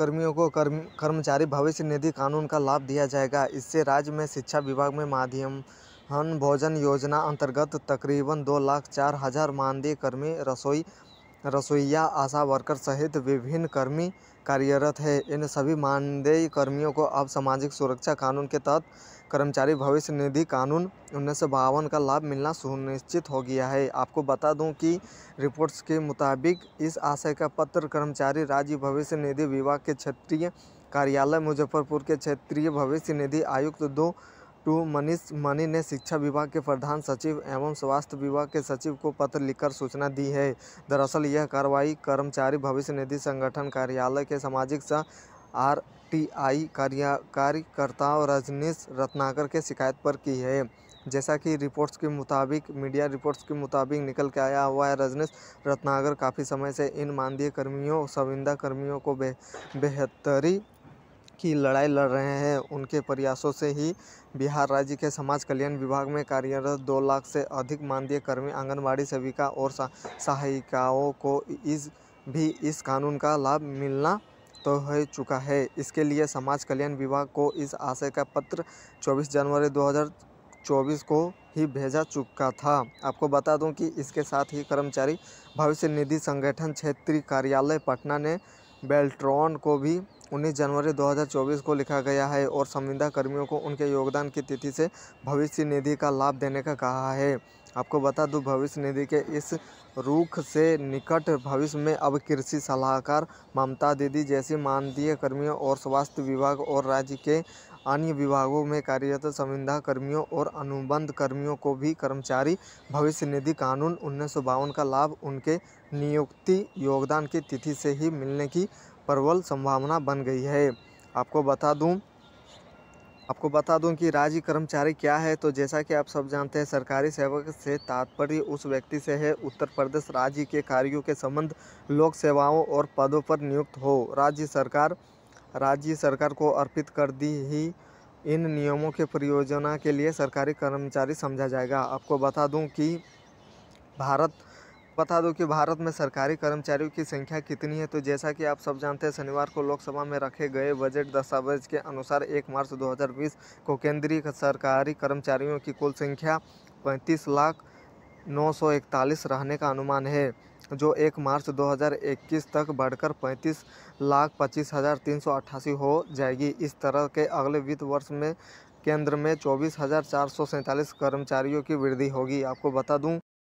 कर्मियों को कर्म कर्मचारी भविष्य निधि कानून का लाभ दिया जाएगा इससे राज्य में शिक्षा विभाग में हन भोजन योजना अंतर्गत तकरीबन दो लाख चार हजार मानदेय कर्मी रसोई रसोइया आशा वर्कर सहित विभिन्न कर्मी कार्यरत है इन सभी मानदेय कर्मियों को अब सामाजिक सुरक्षा कानून के तहत कर्मचारी भविष्य निधि कानून उन्नीस का लाभ मिलना सुनिश्चित हो गया है आपको बता दूं कि रिपोर्ट्स के मुताबिक इस आशय का पत्र कर्मचारी राज्य भविष्य निधि विभाग के क्षेत्रीय कार्यालय मुजफ्फरपुर के क्षेत्रीय भविष्य निधि आयुक्त दो टू मनीष मणि ने शिक्षा विभाग के प्रधान सचिव एवं स्वास्थ्य विभाग के सचिव को पत्र लिखकर सूचना दी है दरअसल यह कार्रवाई कर्मचारी भविष्य निधि संगठन कार्यालय के सामाजिक सा आर टी आई कार्य कार्यकर्ताओं रजनीश रत्नाकर के शिकायत पर की है जैसा कि रिपोर्ट्स के मुताबिक मीडिया रिपोर्ट्स के मुताबिक निकल के आया हुआ है रजनीश रत्नागर काफ़ी समय से इन मानदीय कर्मियों संविदा कर्मियों को बे बेहतरी की लड़ाई लड़ रहे हैं उनके प्रयासों से ही बिहार राज्य के समाज कल्याण विभाग में कार्यरत दो लाख से अधिक मानदेय कर्मी आंगनबाड़ी सेविका और सहायिकाओं को इस भी इस कानून का लाभ मिलना तो हो चुका है इसके लिए समाज कल्याण विभाग को इस आशय का पत्र 24 जनवरी 2024 को ही भेजा चुका था आपको बता दूं कि इसके साथ ही कर्मचारी भविष्य निधि संगठन क्षेत्रीय कार्यालय पटना ने बेल्ट्रॉन को भी 19 जनवरी 2024 को लिखा गया है और संविदा कर्मियों को उनके योगदान की तिथि से भविष्य निधि का लाभ देने का कहा है आपको बता दूं भविष्य निधि के इस रूख से निकट भविष्य में अब कृषि सलाहकार ममता दीदी जैसी मानदीय कर्मियों और स्वास्थ्य विभाग और राज्य के अन्य विभागों में कार्यरत संविदा कर्मियों और अनुबंध कर्मियों को भी कर्मचारी भविष्य निधि कानून उन्नीस का लाभ उनके नियुक्ति योगदान की तिथि से ही मिलने की प्रबल संभावना बन गई है आपको बता दूं आपको बता दूं कि राज्य कर्मचारी क्या है तो जैसा कि आप सब जानते हैं सरकारी सेवक से तात्पर्य उस व्यक्ति से है उत्तर प्रदेश राज्य के कार्यों के संबंध लोक सेवाओं और पदों पर नियुक्त हो राज्य सरकार राज्य सरकार को अर्पित कर दी ही इन नियमों के प्रयोजना के लिए सरकारी कर्मचारी समझा जाएगा आपको बता दूं कि भारत बता दूं कि भारत में सरकारी कर्मचारियों की संख्या कितनी है तो जैसा कि आप सब जानते हैं शनिवार को लोकसभा में रखे गए बजट दस्तावेज के अनुसार 1 मार्च 2020 को केंद्रीय सरकारी कर्मचारियों की कुल संख्या पैंतीस लाख नौ सौ इकतालीस रहने का अनुमान है जो 1 मार्च 2021 तक बढ़कर पैंतीस लाख पच्चीस हज़ार तीन सौ अट्ठासी हो जाएगी इस तरह के अगले वित्त वर्ष में केंद्र में चौबीस हज़ार चार सौ सैंतालीस कर्मचारियों की वृद्धि होगी आपको बता दूँ